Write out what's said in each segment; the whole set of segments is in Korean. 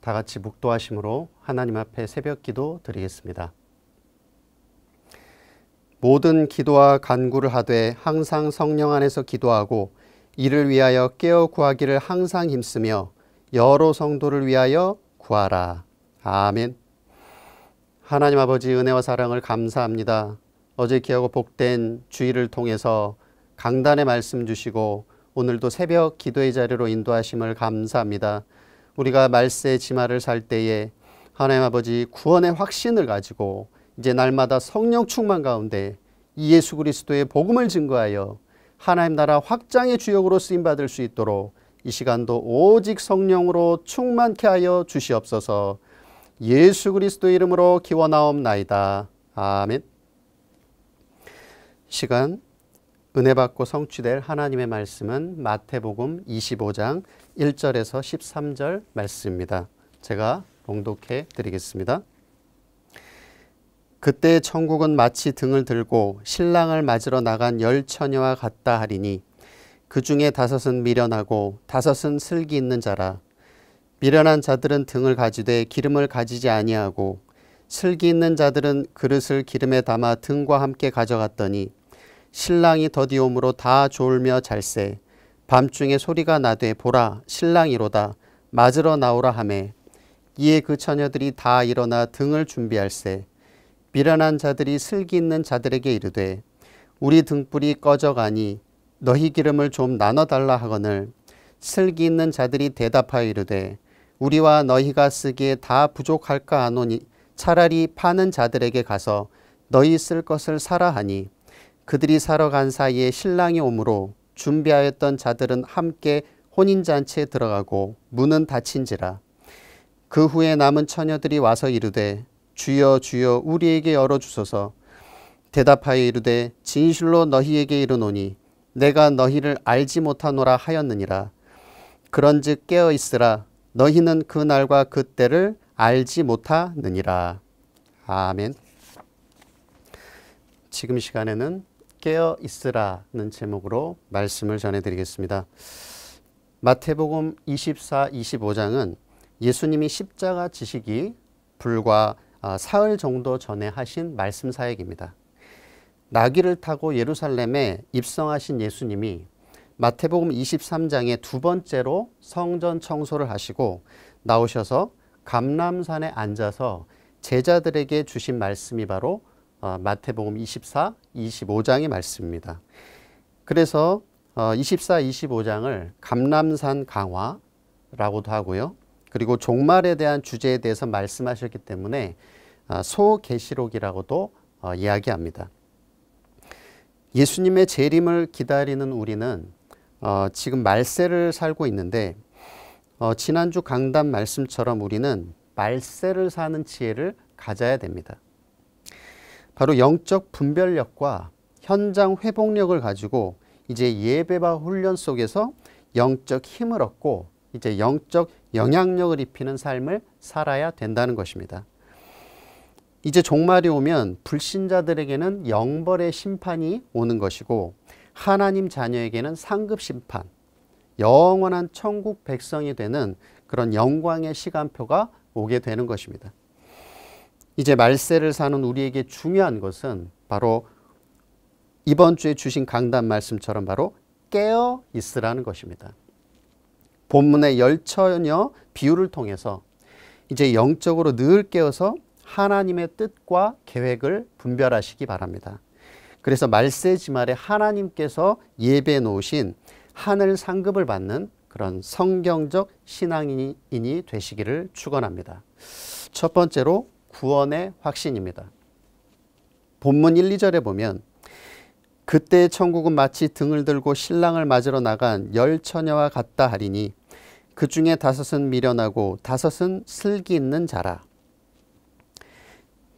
다 같이 묵도하심으로 하나님 앞에 새벽 기도 드리겠습니다. 모든 기도와 간구를 하되 항상 성령 안에서 기도하고 이를 위하여 깨어 구하기를 항상 힘쓰며 여러 성도를 위하여 구하라. 아멘. 하나님 아버지 은혜와 사랑을 감사합니다. 어제 기하고 복된 주일을 통해서 강단의 말씀 주시고 오늘도 새벽 기도의 자리로 인도하심을 감사합니다. 우리가 말세 지마를 살 때에 하나님 아버지 구원의 확신을 가지고 이제 날마다 성령 충만 가운데 예수 그리스도의 복음을 증거하여 하나님 나라 확장의 주역으로 쓰임 받을 수 있도록 이 시간도 오직 성령으로 충만케 하여 주시옵소서. 예수 그리스도 이름으로 기원하옵나이다. 아멘. 시간 은혜 받고 성취될 하나님의 말씀은 마태복음 25장 1절에서 13절 말씀입니다. 제가 봉독해 드리겠습니다. 그때 천국은 마치 등을 들고 신랑을 맞으러 나간 열 처녀와 같다 하리니 그 중에 다섯은 미련하고 다섯은 슬기 있는 자라 미련한 자들은 등을 가지되 기름을 가지지 아니하고 슬기 있는 자들은 그릇을 기름에 담아 등과 함께 가져갔더니 신랑이 더디옴으로 다 졸며 잘세 밤중에 소리가 나되 보라 신랑이로다 맞으러 나오라 하매 이에 그 처녀들이 다 일어나 등을 준비할세 미련한 자들이 슬기 있는 자들에게 이르되 우리 등불이 꺼져가니 너희 기름을 좀 나눠달라 하거늘 슬기 있는 자들이 대답하여 이르되 우리와 너희가 쓰기에 다 부족할까 하노니 차라리 파는 자들에게 가서 너희 쓸 것을 사라 하니 그들이 사러 간 사이에 신랑이 오므로 준비하였던 자들은 함께 혼인잔치에 들어가고 문은 닫힌지라. 그 후에 남은 처녀들이 와서 이르되 주여 주여 우리에게 열어주소서 대답하여 이르되 진실로 너희에게 이르노니 내가 너희를 알지 못하노라 하였느니라. 그런즉 깨어 있으라 너희는 그 날과 그 때를 알지 못하느니라. 아멘. 지금 시간에는 깨어 있으라는 제목으로 말씀을 전해드리겠습니다. 마태복음 24, 25장은 예수님이 십자가 지식이 불과 아, 사흘 정도 전에 하신 말씀 사역입니다. 나귀를 타고 예루살렘에 입성하신 예수님이 마태복음 23장의 두 번째로 성전 청소를 하시고 나오셔서 감람산에 앉아서 제자들에게 주신 말씀이 바로 어, 마태복음 24, 25장의 말씀입니다. 그래서 24, 어, 25장을 감람산 강화라고도 하고요. 그리고 종말에 대한 주제에 대해서 말씀하셨기 때문에 어, 소계시록이라고도 이야기합니다. 예수님의 재림을 기다리는 우리는 지금 말세를 살고 있는데 지난주 강단 말씀처럼 우리는 말세를 사는 지혜를 가져야 됩니다. 바로 영적 분별력과 현장 회복력을 가지고 이제 예배와 훈련 속에서 영적 힘을 얻고 이제 영적 영향력을 입히는 삶을 살아야 된다는 것입니다. 이제 종말이 오면 불신자들에게는 영벌의 심판이 오는 것이고 하나님 자녀에게는 상급 심판, 영원한 천국 백성이 되는 그런 영광의 시간표가 오게 되는 것입니다. 이제 말세를 사는 우리에게 중요한 것은 바로 이번 주에 주신 강단 말씀처럼 바로 깨어 있으라는 것입니다. 본문의 열처녀 비유를 통해서 이제 영적으로 늘 깨어서 하나님의 뜻과 계획을 분별하시기 바랍니다. 그래서 말세 지말에 하나님께서 예배 놓으신 하늘 상급을 받는 그런 성경적 신앙인이 되시기를 축원합니다. 첫 번째로 구원의 확신입니다. 본문 1, 2절에 보면 그때 천국은 마치 등을 들고 신랑을 맞으러 나간 열 처녀와 같다 하리니 그 중에 다섯은 미련하고 다섯은 슬기 있는 자라.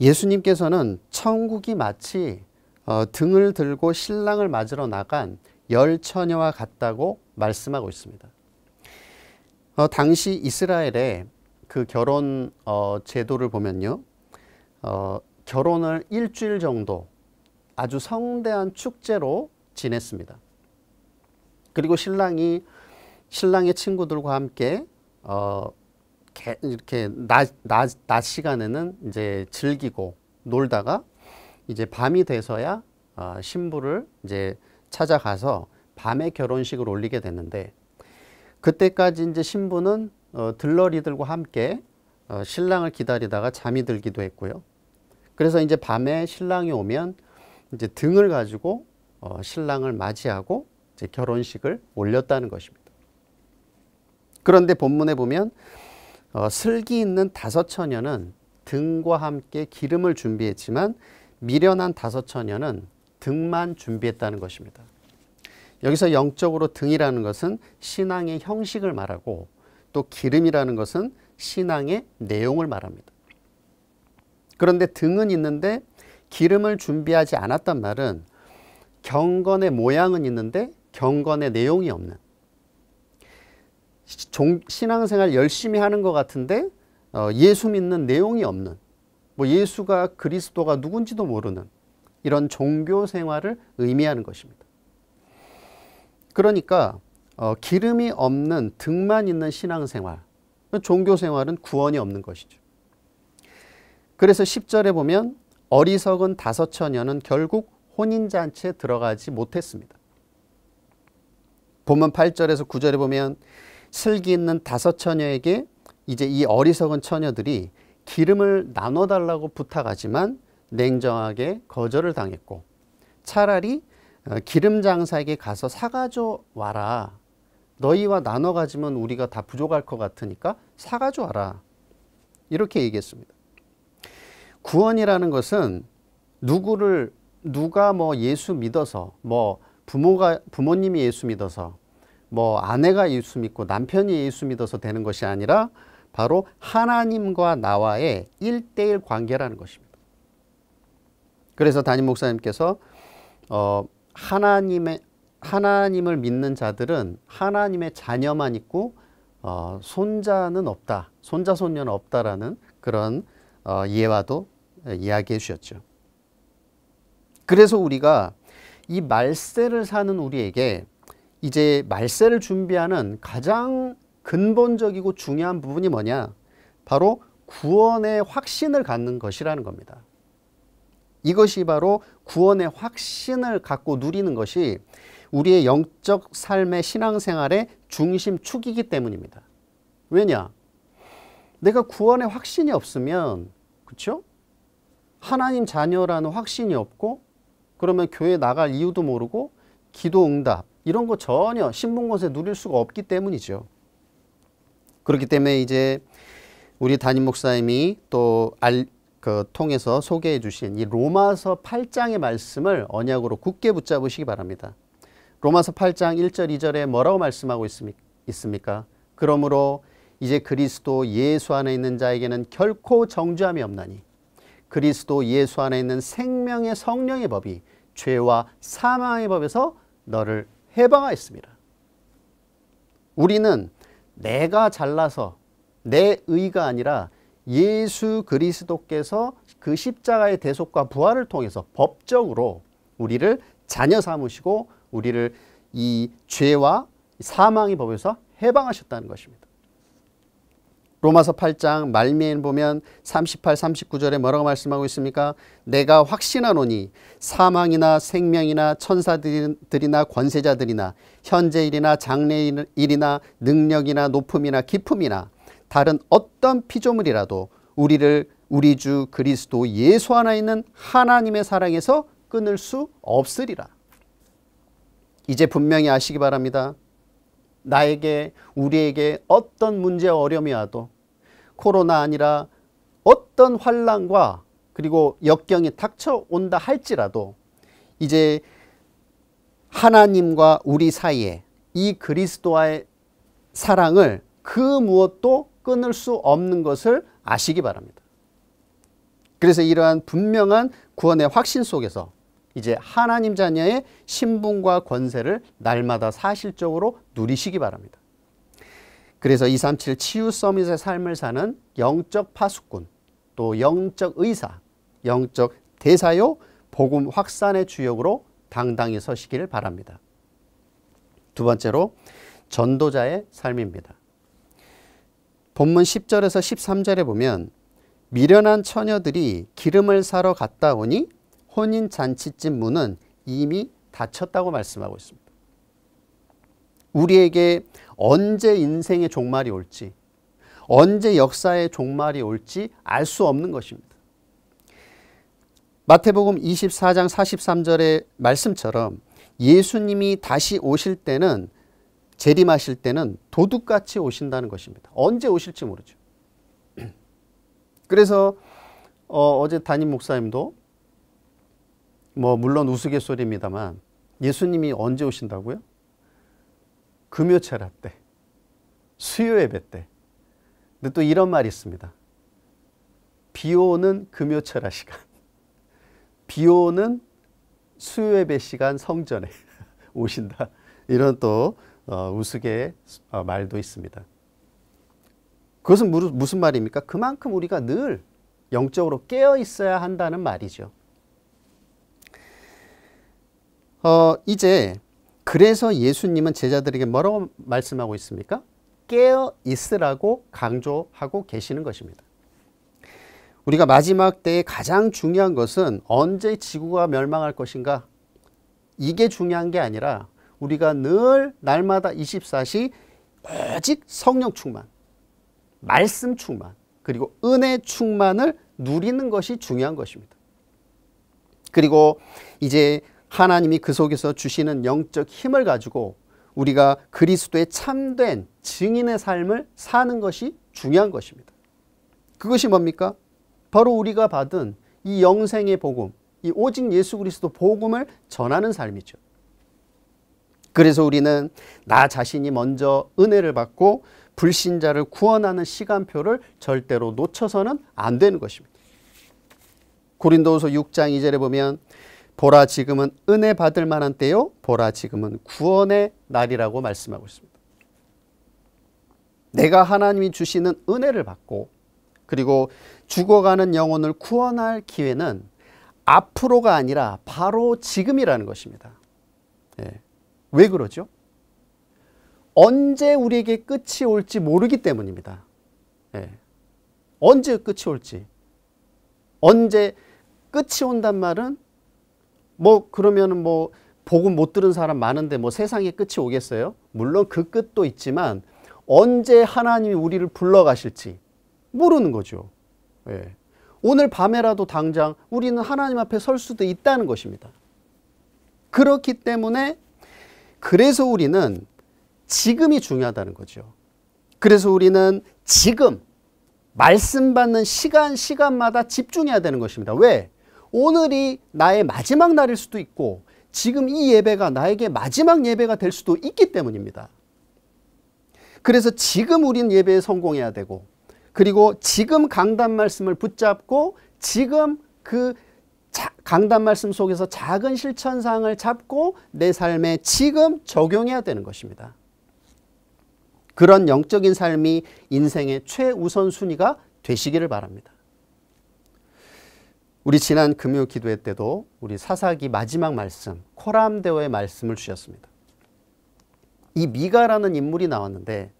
예수님께서는 천국이 마치 어, 등을 들고 신랑을 맞으러 나간 열 처녀와 같다고 말씀하고 있습니다. 어, 당시 이스라엘의 그 결혼 어, 제도를 보면요. 어, 결혼을 일주일 정도 아주 성대한 축제로 지냈습니다. 그리고 신랑이 신랑의 친구들과 함께 어, 이렇게 낮, 낮, 낮 시간에는 이제 즐기고 놀다가 이제 밤이 돼서야 어, 신부를 이제 찾아가서 밤에 결혼식을 올리게 되는데 그때까지 이제 신부는 어, 들러리들과 함께 어, 신랑을 기다리다가 잠이 들기도 했고요. 그래서 이제 밤에 신랑이 오면 이제 등을 가지고 어, 신랑을 맞이하고 이제 결혼식을 올렸다는 것입니다. 그런데 본문에 보면 어, 슬기 있는 다섯 처녀는 등과 함께 기름을 준비했지만 미련한 다섯 처녀는 등만 준비했다는 것입니다. 여기서 영적으로 등이라는 것은 신앙의 형식을 말하고 또 기름이라는 것은 신앙의 내용을 말합니다. 그런데 등은 있는데 기름을 준비하지 않았단 말은 경건의 모양은 있는데 경건의 내용이 없는 종, 신앙생활 열심히 하는 것 같은데 어, 예수 믿는 내용이 없는 뭐 예수가 그리스도가 누군지도 모르는 이런 종교 생활을 의미하는 것입니다. 그러니까 어, 기름이 없는 등만 있는 신앙생활 종교 생활은 구원이 없는 것이죠. 그래서 10절에 보면 어리석은 다섯 처녀는 결국 혼인잔치에 들어가지 못했습니다. 본문 8절에서 9절에 보면 슬기 있는 다섯 처녀에게 이제 이 어리석은 처녀들이 기름을 나눠달라고 부탁하지만 냉정하게 거절을 당했고 차라리 어, 기름 장사에게 가서 사가져 와라. 너희와 나눠 가지면 우리가 다 부족할 것 같으니까 사가져 와라. 이렇게 얘기했습니다. 구원이라는 것은 누구를 누가 뭐 예수 믿어서 뭐 부모가 부모님이 예수 믿어서 뭐 아내가 예수 믿고 남편이 예수 믿어서 되는 것이 아니라 바로 하나님과 나와의 일대일 관계라는 것입니다. 그래서 담임 목사님께서 어 하나님의 하나님을 믿는 자들은 하나님의 자녀만 있고 어, 손자는 없다, 손자 손녀는 없다라는 그런 어, 이해와도 예, 이야기해 주셨죠. 그래서 우리가 이 말세를 사는 우리에게 이제 말세를 준비하는 가장 근본적이고 중요한 부분이 뭐냐? 바로 구원의 확신을 갖는 것이라는 겁니다. 이것이 바로 구원의 확신을 갖고 누리는 것이 우리의 영적 삶의 신앙생활의 중심축이기 때문입니다. 왜냐? 내가 구원의 확신이 없으면, 그쵸? 하나님 자녀라는 확신이 없고 그러면 교회 나갈 이유도 모르고 기도 응답 이런 거 전혀 신분권세 누릴 수가 없기 때문이죠. 그렇기 때문에 이제 우리 담임 목사님이 또 알, 그 통해서 소개해 주신 이 로마서 8장의 말씀을 언약으로 굳게 붙잡으시기 바랍니다. 로마서 8장 1절 2절에 뭐라고 말씀하고 있습니까? 그러므로 이제 그리스도 예수 안에 있는 자에게는 결코 정죄함이 없나니 그리스도 예수 안에 있는 생명의 성령의 법이 죄와 사망의 법에서 너를 해방하였습니다. 우리는 내가 잘나서 내 의가 아니라 예수 그리스도께서 그 십자가의 대속과 부활을 통해서 법적으로 우리를 자녀 삼으시고 우리를 이 죄와 사망의 법에서 해방하셨다는 것입니다. 로마서 8장 말미에 보면 38, 39절에 뭐라고 말씀하고 있습니까? 내가 확신하노니 사망이나 생명이나 천사들이나 권세자들이나 현재일이나 장래일이나 능력이나 높음이나 기품이나 다른 어떤 피조물이라도 우리를 우리 주 그리스도 예수 안에 있는 하나님의 사랑에서 끊을 수 없으리라. 이제 분명히 아시기 바랍니다. 나에게 우리에게 어떤 문제와 어려움이 와도 코로나 아니라 어떤 환란과 그리고 역경이 닥쳐온다 할지라도 이제 하나님과 우리 사이에 이 그리스도와의 사랑을 그 무엇도 끊을 수 없는 것을 아시기 바랍니다. 그래서 이러한 분명한 구원의 확신 속에서 이제 하나님 자녀의 신분과 권세를 날마다 사실적으로 누리시기 바랍니다. 그래서 237 치유 서밋의 삶을 사는 영적 파수꾼, 또 영적 의사, 영적 대사요, 복음 확산의 주역으로 당당히 서시기를 바랍니다. 두 번째로 전도자의 삶입니다. 본문 10절에서 13절에 보면 미련한 처녀들이 기름을 사러 갔다 오니 혼인잔치집 문은 이미 닫혔다고 말씀하고 있습니다. 우리에게 언제 인생의 종말이 올지, 언제 역사의 종말이 올지 알 수 없는 것입니다. 마태복음 24장 43절의 말씀처럼 예수님이 다시 오실 때는 재림하실 때는 도둑같이 오신다는 것입니다. 언제 오실지 모르죠. 그래서 어, 제 담임 목사님도 뭐 물론 우스갯소리입니다만 예수님이 언제 오신다고요? 금요철 때, 수요예배 때. 근데 또 이런 말이 있습니다. 비 오는 금요철 시간, 비 오는 수요예배 시간 성전에 오신다. 이런 또 어, 우스개 어, 말도 있습니다. 그것은 무슨 말입니까? 그만큼 우리가 늘 영적으로 깨어 있어야 한다는 말이죠. 어, 이제 그래서 예수님은 제자들에게 뭐라고 말씀하고 있습니까? 깨어 있으라고 강조하고 계시는 것입니다. 우리가 마지막 때에 가장 중요한 것은 언제 지구가 멸망할 것인가? 이게 중요한 게 아니라 우리가 늘 날마다 24시 오직 성령 충만, 말씀 충만, 그리고 은혜 충만을 누리는 것이 중요한 것입니다. 그리고 이제 하나님이 그 속에서 주시는 영적 힘을 가지고 우리가 그리스도의 참된 증인의 삶을 사는 것이 중요한 것입니다. 그것이 뭡니까? 바로 우리가 받은 이 영생의 복음, 이 오직 예수 그리스도 복음을 전하는 삶이죠. 그래서 우리는 나 자신이 먼저 은혜를 받고 불신자를 구원하는 시간표를 절대로 놓쳐서는 안 되는 것입니다. 고린도후서 6장 2절에 보면 보라 지금은 은혜 받을 만한 때요. 보라 지금은 구원의 날이라고 말씀하고 있습니다. 내가 하나님이 주시는 은혜를 받고 그리고 죽어가는 영혼을 구원할 기회는 앞으로가 아니라 바로 지금이라는 것입니다. 예. 왜 그러죠? 언제 우리에게 끝이 올지 모르기 때문입니다. 예. 언제 끝이 올지. 언제 끝이 온단 말은 뭐 그러면은 뭐 복음 못 들은 사람 많은데 뭐 세상의 끝이 오겠어요? 물론 그 끝도 있지만 언제 하나님이 우리를 불러 가실지 모르는 거죠. 예. 오늘 밤에라도 당장 우리는 하나님 앞에 설 수도 있다는 것입니다. 그렇기 때문에 그래서 우리는 지금이 중요하다는 거죠. 그래서 우리는 지금 말씀 받는 시간 시간마다 집중해야 되는 것입니다. 왜? 오늘이 나의 마지막 날일 수도 있고 지금 이 예배가 나에게 마지막 예배가 될 수도 있기 때문입니다. 그래서 지금 우린 예배에 성공해야 되고 그리고 지금 강단 말씀을 붙잡고 지금 그 강단 말씀 속에서 작은 실천상을 잡고 내 삶에 지금 적용해야 되는 것입니다. 그런 영적인 삶이 인생의 최우선 순위가 되시기를 바랍니다. 우리 지난 금요 기도회 때도 우리 사사기 마지막 말씀, 코람데오의 말씀을 주셨습니다. 이 미가라는 인물이 나왔는데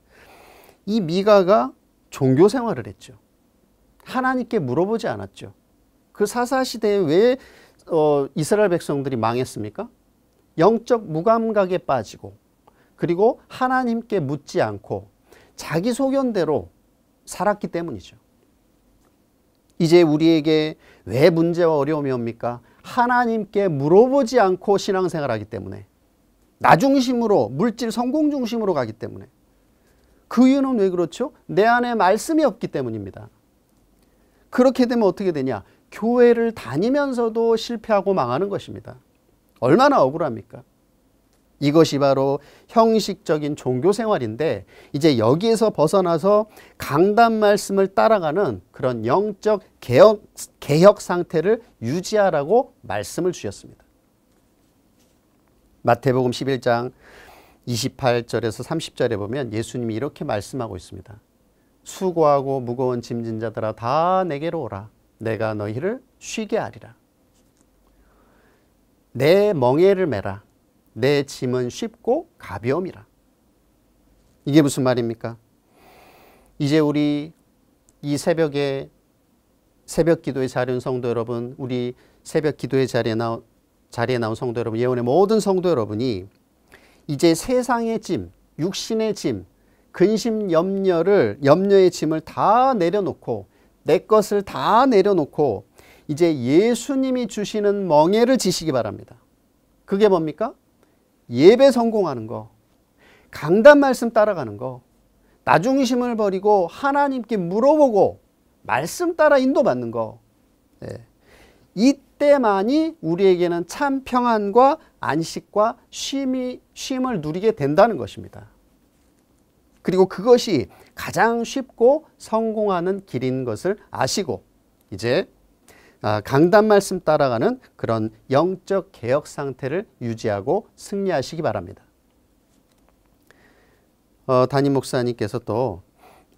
이 미가가 종교 생활을 했죠. 하나님께 물어보지 않았죠. 그 사사 시대에 왜 어, 이스라엘 백성들이 망했습니까? 영적 무감각에 빠지고 그리고 하나님께 묻지 않고 자기 소견대로 살았기 때문이죠. 이제 우리에게 왜 문제와 어려움이 옵니까? 하나님께 물어보지 않고 신앙생활 하기 때문에. 나 중심으로, 물질 성공 중심으로 가기 때문에. 그 이유는 왜 그렇죠? 내 안에 말씀이 없기 때문입니다. 그렇게 되면 어떻게 되냐? 교회를 다니면서도 실패하고 망하는 것입니다. 얼마나 억울합니까? 이것이 바로 형식적인 종교 생활인데 이제 여기에서 벗어나서 강단 말씀을 따라가는 그런 영적 개혁, 개혁 상태를 유지하라고 말씀을 주셨습니다. 마태복음 11장 28절에서 30절에 보면 예수님이 이렇게 말씀하고 있습니다. 수고하고 무거운 짐진 자들아 다 내게로 오라. 내가 너희를 쉬게 하리라. 내 멍에를 메라. 내 짐은 쉽고 가벼움이라. 이게 무슨 말입니까? 이제 우리 이 새벽에 새벽 기도의 자리온 성도 여러분, 우리 새벽 기도의 자리에 나온, 자리에 나온 성도 여러분, 예언의 모든 성도 여러분이 이제 세상의 짐, 육신의 짐, 근심 염려를, 염려의 짐을 다 내려놓고 내 것을 다 내려놓고 이제 예수님이 주시는 멍에를 지시기 바랍니다. 그게 뭡니까? 예배 성공하는 거, 강단 말씀 따라가는 거, 나중심을 버리고 하나님께 물어보고 말씀 따라 인도받는 거. 네. 이때만이 우리에게는 참 평안과 안식과 쉼이, 쉼을 누리게 된다는 것입니다. 그리고 그것이 가장 쉽고 성공하는 길인 것을 아시고 이제 아, 강단 말씀 따라가는 그런 영적 개혁 상태를 유지하고 승리하시기 바랍니다. 어, 담임 목사님께서 또한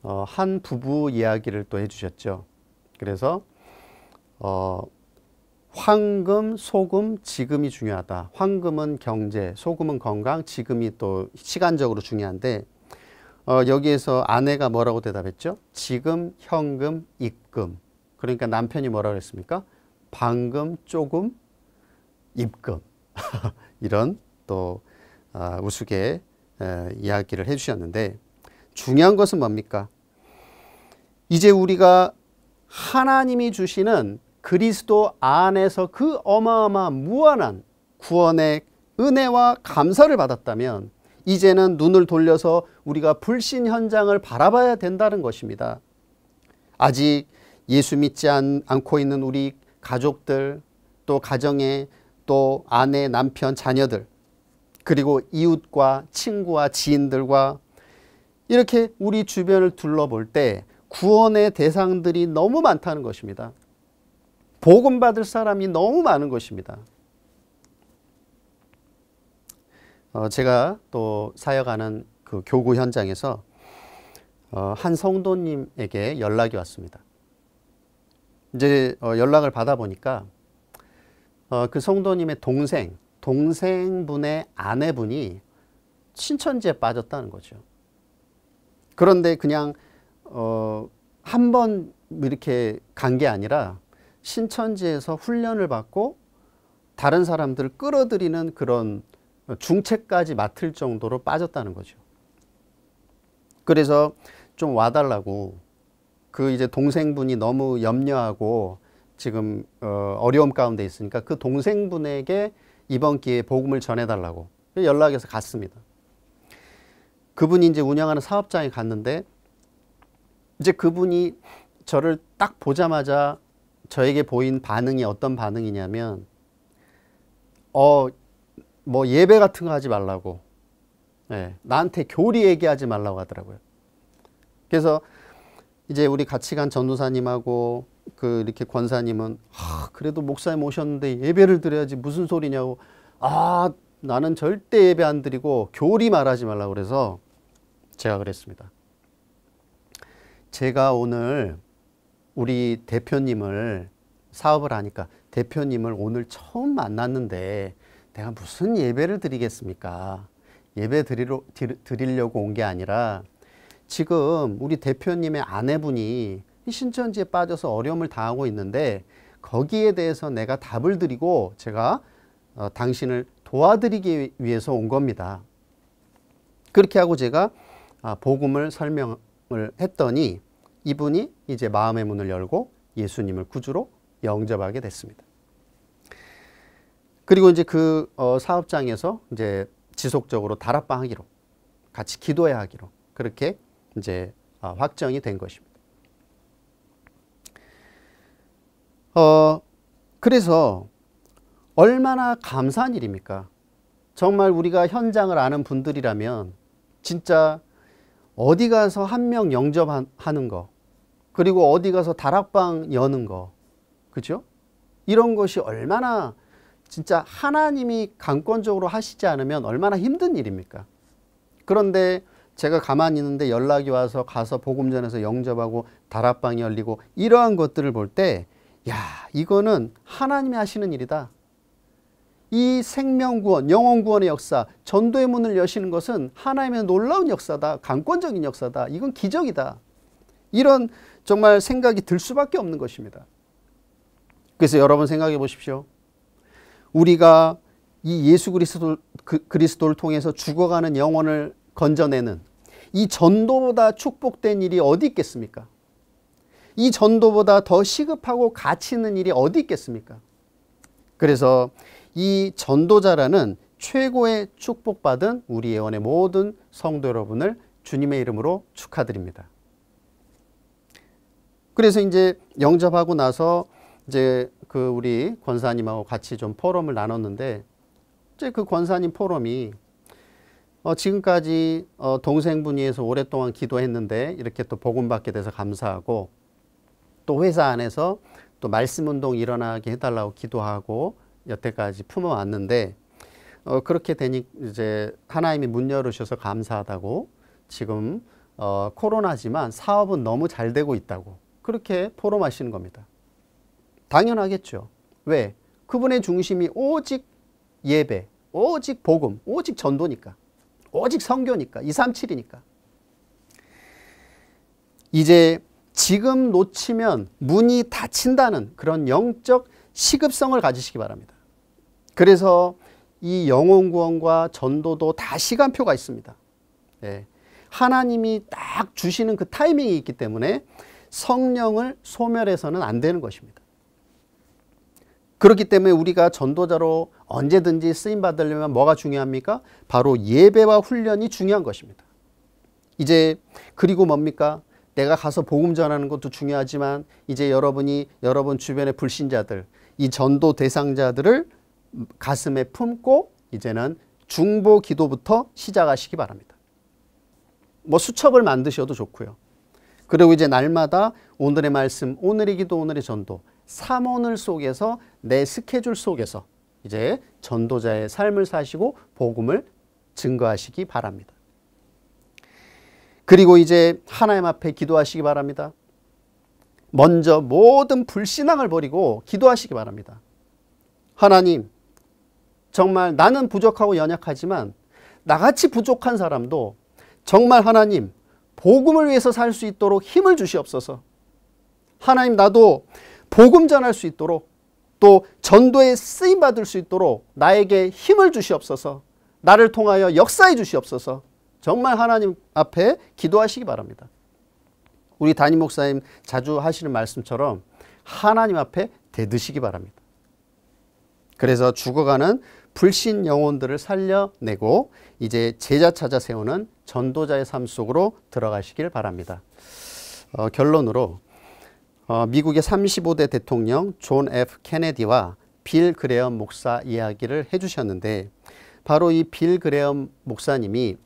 어, 부부 이야기를 또 해주셨죠. 그래서 어, 황금, 소금, 지금이 중요하다. 황금은 경제, 소금은 건강, 지금이 또 시간적으로 중요한데 어, 여기에서 아내가 뭐라고 대답했죠? 지금, 현금, 입금. 그러니까 남편이 뭐라 그랬습니까? 방금 조금 입금 이런 또 아, 우스개 이야기를 해주셨는데 중요한 것은 뭡니까? 이제 우리가 하나님이 주시는 그리스도 안에서 그어마어마 무한한 구원의 은혜와 감사를 받았다면 이제는 눈을 돌려서 우리가 불신 현장을 바라봐야 된다는 것입니다. 아직 예수 믿지 않, 고 있는 우리 가족들 또 가정에 또 아내, 남편, 자녀들 그리고 이웃과 친구와 지인들과 이렇게 우리 주변을 둘러볼 때 구원의 대상들이 너무 많다는 것입니다. 복음 받을 사람이 너무 많은 것입니다. 어, 제가 또 사역하는 그 교구 현장에서 어, 한 성도님에게 연락이 왔습니다. 이제 어, 연락을 받아 보니까 어, 그 성도님의 동생, 동생분의 아내분이 신천지에 빠졌다는 거죠. 그런데 그냥 어, 한 번 이렇게 간 게 아니라 신천지에서 훈련을 받고 다른 사람들을 끌어들이는 그런 중책까지 맡을 정도로 빠졌다는 거죠. 그래서 좀 와달라고 그 이제 동생분이 너무 염려하고 지금 어, 어려움 가운데 있으니까 그 동생분에게 이번 기회에 복음을 전해달라고 연락해서 갔습니다. 그분이 이제 운영하는 사업장에 갔는데 이제 그분이 저를 딱 보자마자 저에게 보인 반응이 어떤 반응이냐면 어 뭐 예배 같은 거 하지 말라고 예, 나한테 교리 얘기하지 말라고 하더라고요. 그래서 이제 우리 같이 간 전도사님하고 그 이렇게 권사님은 아, 그래도 목사님 오셨는데 예배를 드려야지 무슨 소리냐고 아 나는 절대 예배 안 드리고 교리 말하지 말라 그래서 제가 그랬습니다. 제가 오늘 우리 대표님을 사업을 하니까 대표님을 오늘 처음 만났는데 내가 무슨 예배를 드리겠습니까? 예배 드리려고온 게 아니라 지금 우리 대표님의 아내분이 신천지에 빠져서 어려움을 당하고 있는데 거기에 대해서 내가 답을 드리고 제가 어, 당신을 도와드리기 위해서 온 겁니다. 그렇게 하고 제가 아, 복음을 설명을 했더니 이분이 이제 마음의 문을 열고 예수님을 구주로 영접하게 됐습니다. 그리고 이제 그 어, 사업장에서 이제 지속적으로 다락방 하기로 같이 기도해 하기로 그렇게 이제 어, 확정이 된 것입니다. 어, 그래서 얼마나 감사한 일입니까? 정말 우리가 현장을 아는 분들이라면 진짜 어디 가서 한 명 영접하는 거 그리고 어디 가서 다락방 여는 거 그죠? 이런 것이 얼마나 진짜 하나님이 강권적으로 하시지 않으면 얼마나 힘든 일입니까? 그런데 제가 가만히 있는데 연락이 와서 가서 복음전에서 영접하고 다락방이 열리고 이러한 것들을 볼 때 야, 이거는 하나님이 하시는 일이다. 이 생명구원, 영혼구원의 역사, 전도의 문을 여시는 것은 하나님의 놀라운 역사다. 강권적인 역사다. 이건 기적이다. 이런 정말 생각이 들 수밖에 없는 것입니다. 그래서 여러분 생각해 보십시오. 우리가 이 예수 그리스도, 그, 그리스도를 통해서 죽어가는 영혼을 건져내는 이 전도보다 축복된 일이 어디 있겠습니까? 이 전도보다 더 시급하고 가치 있는 일이 어디 있겠습니까? 그래서 이 전도자라는 최고의 축복받은 우리 예원의 모든 성도 여러분을 주님의 이름으로 축하드립니다. 그래서 이제 영접하고 나서 이제 그 우리 권사님하고 같이 좀 포럼을 나눴는데 이제 그 권사님 포럼이 어, 지금까지 어, 동생분이 해서 오랫동안 기도했는데 이렇게 또 복음받게 돼서 감사하고 또 회사 안에서 또 말씀운동 일어나게 해달라고 기도하고 여태까지 품어왔는데 어, 그렇게 되니 이제 하나님이 문 열으셔서 감사하다고 지금 어, 코로나지만 사업은 너무 잘 되고 있다고 그렇게 포럼하시는 겁니다. 당연하겠죠. 왜? 그분의 중심이 오직 예배, 오직 복음, 오직 전도니까. 오직 성교니까 237이니까 이제 지금 놓치면 문이 닫힌다는 그런 영적 시급성을 가지시기 바랍니다. 그래서 이 영혼구원과 전도도 다 시간표가 있습니다. 예. 하나님이 딱 주시는 그 타이밍이 있기 때문에 성령을 소멸해서는 안 되는 것입니다. 그렇기 때문에 우리가 전도자로 언제든지 쓰임 받으려면 뭐가 중요합니까? 바로 예배와 훈련이 중요한 것입니다. 이제 그리고 뭡니까? 내가 가서 복음 전하는 것도 중요하지만 이제 여러분이 여러분 주변의 불신자들, 이 전도 대상자들을 가슴에 품고 이제는 중보 기도부터 시작하시기 바랍니다. 뭐 수첩을 만드셔도 좋고요. 그리고 이제 날마다 오늘의 말씀, 오늘의 기도, 오늘의 전도 삼원을 속에서 내 스케줄 속에서 이제 전도자의 삶을 사시고 복음을 증거하시기 바랍니다. 그리고 이제 하나님 앞에 기도하시기 바랍니다. 먼저 모든 불신앙을 버리고 기도하시기 바랍니다. 하나님, 정말 나는 부족하고 연약하지만 나같이 부족한 사람도 정말 하나님, 복음을 위해서 살 수 있도록 힘을 주시옵소서. 하나님, 나도 복음 전할 수 있도록 또 전도에 쓰임 받을 수 있도록 나에게 힘을 주시옵소서. 나를 통하여 역사해 주시옵소서. 정말 하나님 앞에 기도하시기 바랍니다. 우리 담임 목사님 자주 하시는 말씀처럼 하나님 앞에 대드시기 바랍니다. 그래서 죽어가는 불신 영혼들을 살려내고 이제 제자 찾아 세우는 전도자의 삶 속으로 들어가시길 바랍니다. 어, 결론으로 어, 미국의 35대 대통령 존 F. 케네디와 빌 그레엄 목사 이야기를 해주셨는데 바로 이 빌 그레엄 목사님이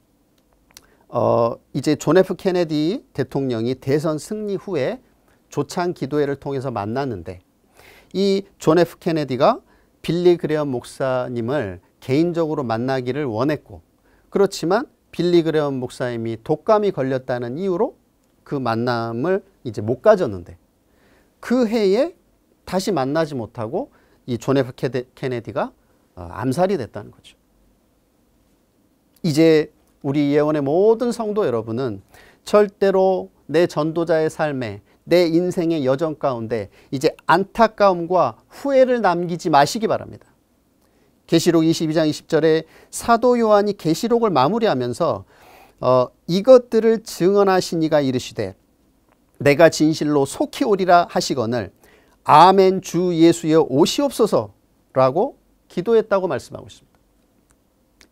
어, 이제 존 F. 케네디 대통령이 대선 승리 후에 조창 기도회를 통해서 만났는데 이 존 F. 케네디가 빌리 그레엄 목사님을 개인적으로 만나기를 원했고 그렇지만 빌리 그레엄 목사님이 독감이 걸렸다는 이유로 그 만남을 이제 못 가졌는데 그 해에 다시 만나지 못하고 이존 F 케네디가 어, 암살이 됐다는 거죠. 이제 우리 예원의 모든 성도 여러분은 절대로 내 전도자의 삶에 내 인생의 여정 가운데 이제 안타까움과 후회를 남기지 마시기 바랍니다. 계시록 22장 20절에 사도 요한이 계시록을 마무리하면서 어, 이것들을 증언하시니가 이르시되 내가 진실로 속히 오리라 하시거늘 아멘 주 예수여 오시옵소서라고 기도했다고 말씀하고 있습니다.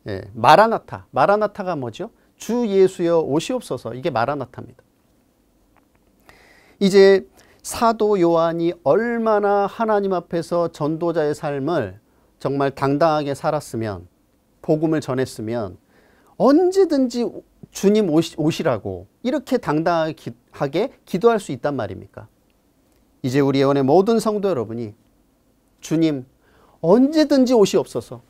예, 마라나타, 마라나타가 뭐죠? 주 예수여 오시옵소서 이게 마라나타입니다. 이제 사도 요한이 얼마나 하나님 앞에서 전도자의 삶을 정말 당당하게 살았으면 복음을 전했으면 언제든지 주님 오시, 라고 이렇게 당당하게 하게 기도할 수 있단 말입니까? 이제 우리 예원의 모든 성도 여러분이 주님 언제든지 오시옵소서.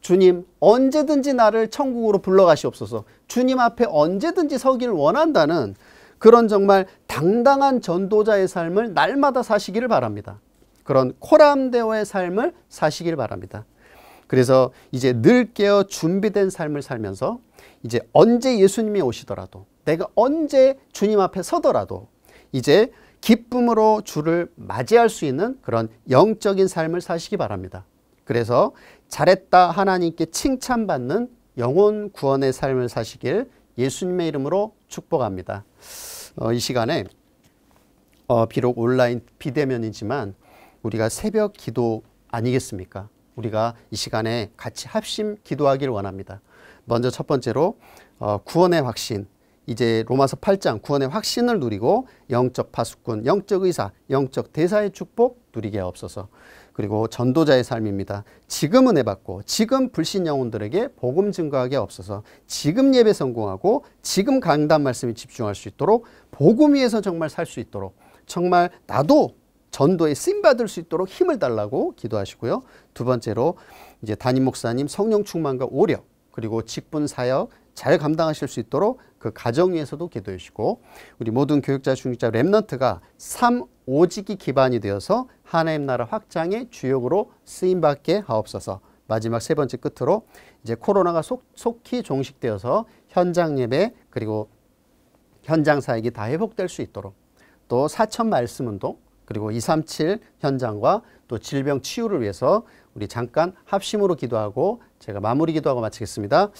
주님 언제든지 나를 천국으로 불러가시옵소서. 주님 앞에 언제든지 서기를 원한다는 그런 정말 당당한 전도자의 삶을 날마다 사시기를 바랍니다. 그런 코람데오의 삶을 사시길 바랍니다. 그래서 이제 늘 깨어 준비된 삶을 살면서 이제 언제 예수님이 오시더라도 내가 언제 주님 앞에 서더라도 이제 기쁨으로 주를 맞이할 수 있는 그런 영적인 삶을 사시기 바랍니다. 그래서 잘했다 하나님께 칭찬받는 영혼 구원의 삶을 사시길 예수님의 이름으로 축복합니다. 어, 이 시간에 어, 비록 온라인 비대면이지만 우리가 새벽 기도 아니겠습니까? 우리가 이 시간에 같이 합심 기도하기를 원합니다. 먼저 첫 번째로 어, 구원의 확신 이제 로마서 8장 구원의 확신을 누리고 영적 파수꾼, 영적 의사, 영적 대사의 축복 누리게 하옵서 그리고 전도자의 삶입니다. 지금 은혜 받고 지금 불신 영혼들에게 복음 증거하게 없어서 지금 예배 성공하고 지금 강단 말씀에 집중할 수 있도록 복음 위에서 정말 살 수 있도록 정말 나도 전도에 쓰임 받을 수 있도록 힘을 달라고 기도하시고요. 두 번째로 이제 담임 목사님 성령 충만과 오력 그리고 직분 사역 잘 감당하실 수 있도록 그 가정 위에서도 기도해 주시고 우리 모든 교육자 중직자 랩넌트가 삼 오직이 기반이 되어서 하나님 나라 확장의 주역으로 쓰임 받게 하옵소서. 마지막 세 번째 끝으로 이제 코로나가 속, 속히 종식되어서 현장 예배 그리고 현장 사역이 다 회복될 수 있도록 또 사천 말씀 운동 그리고 237 현장과 또 질병 치유를 위해서 우리 잠깐 합심으로 기도하고 제가 마무리 기도하고 마치겠습니다.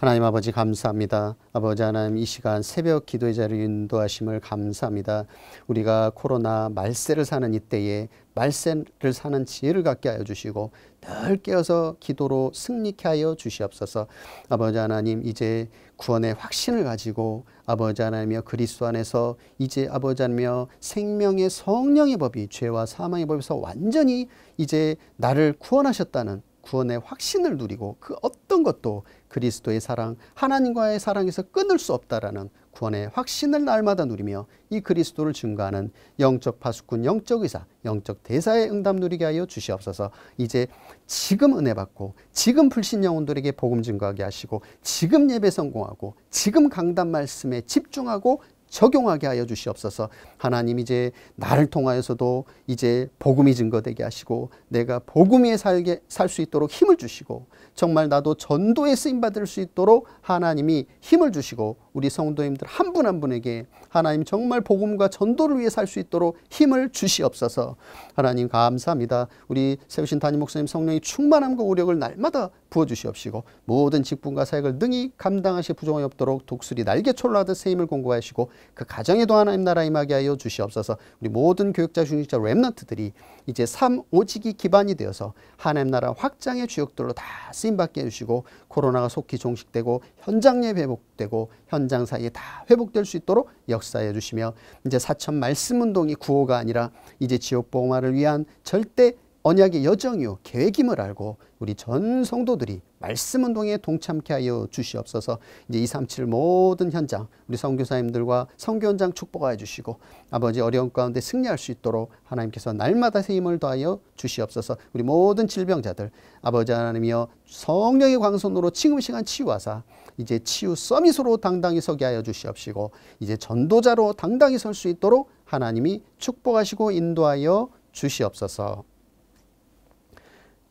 하나님 아버지 감사합니다. 아버지 하나님 이 시간 새벽 기도의 자리를 인도하심을 감사합니다. 우리가 코로나 말세를 사는 이때에 말세를 사는 지혜를 갖게 하여 주시고 늘 깨어서 기도로 승리케 하여 주시옵소서. 아버지 하나님 이제 구원의 확신을 가지고 아버지 하나님여 그리스도 안에서 이제 아버지 하나님여 생명의 성령의 법이 죄와 사망의 법에서 완전히 이제 나를 구원하셨다는 구원의 확신을 누리고 그 어떤 것도 그리스도의 사랑, 하나님과의 사랑에서 끊을 수 없다라는 구원의 확신을 날마다 누리며 이 그리스도를 증거하는 영적 파수꾼, 영적 의사, 영적 대사의 응답 누리게 하여 주시옵소서. 이제 지금 은혜 받고 지금 불신 영혼들에게 복음 증거하게 하시고 지금 예배 성공하고 지금 강단 말씀에 집중하고 적용하게 하여 주시옵소서. 하나님 이제 나를 통하여서도 이제 복음이 증거되게 하시고 내가 복음에 살게 살 수 있도록 힘을 주시고 정말 나도 전도에 쓰임 받을 수 있도록 하나님이 힘을 주시고 우리 성도님들 한 분한 한 분에게 하나님 정말 복음과 전도를 위해 살 수 있도록 힘을 주시옵소서. 하나님 감사합니다. 우리 세우신 담임 목사님 성령이 충만함과 우력을 날마다 부어주시옵시고 모든 직분과 사역을 능히 감당하실 부정이 없도록 독수리 날개철로 하듯 세임을 공고하시고 그 가정에도 하나님 나라 임하게 하여 주시옵소서. 우리 모든 교육자 중직자 랩런트들이 이제 삼 오직이 기반이 되어서 하나님 나라 확장의 주역들로 다 쓰임받게 해주시고 코로나가 속히 종식되고 현장 에회 복되고 현장 사이에 다 회복될 수 있도록 역 역사해 주시며 이제 사천 말씀 운동이 구호가 아니라 이제 지옥 봉화를 위한 절대 언약의 여정이요 계획임을 알고 우리 전 성도들이 말씀 운동에 동참케 하여 주시옵소서. 이제 237 모든 현장 우리 선교사님들과 선교 현장 축복하여 주시고 아버지 어려운 가운데 승리할 수 있도록 하나님께서 날마다 새 힘을 더하여 주시옵소서. 우리 모든 질병자들 아버지 하나님이여 성령의 광선으로 지금 시간 치유하사 이제 치유 서밋으로 당당히 서게 하여 주시옵시고 이제 전도자로 당당히 설 수 있도록 하나님이 축복하시고 인도하여 주시옵소서.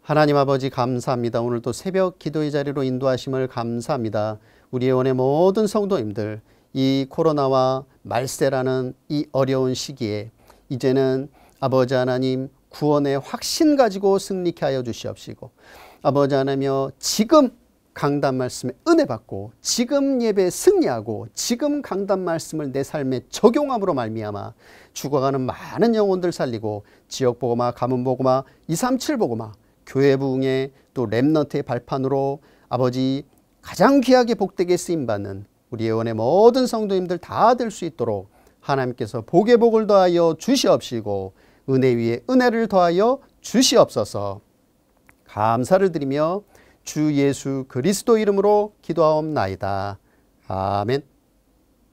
하나님 아버지 감사합니다. 오늘도 새벽 기도의 자리로 인도하심을 감사합니다. 우리 회원의 모든 성도님들 이 코로나와 말세라는 이 어려운 시기에 이제는 아버지 하나님 구원의 확신 가지고 승리케 하여 주시옵시고 아버지 하나며 지금 강단 말씀에 은혜 받고 지금 예배 승리하고 지금 강단 말씀을 내 삶에 적용함으로 말미암아 죽어가는 많은 영혼들 살리고 지역 보고마 가문 보고마 237 보고마 교회 부흥에 또렘너트의 발판으로 아버지 가장 귀하게 복되게 쓰임 받는 우리 예원의 모든 성도님들 다 될 수 있도록 하나님께서 복의 복을 더하여 주시옵시고 은혜 위에 은혜를 더하여 주시옵소서 감사를 드리며 주 예수 그리스도 이름으로 기도하옵나이다. 아멘.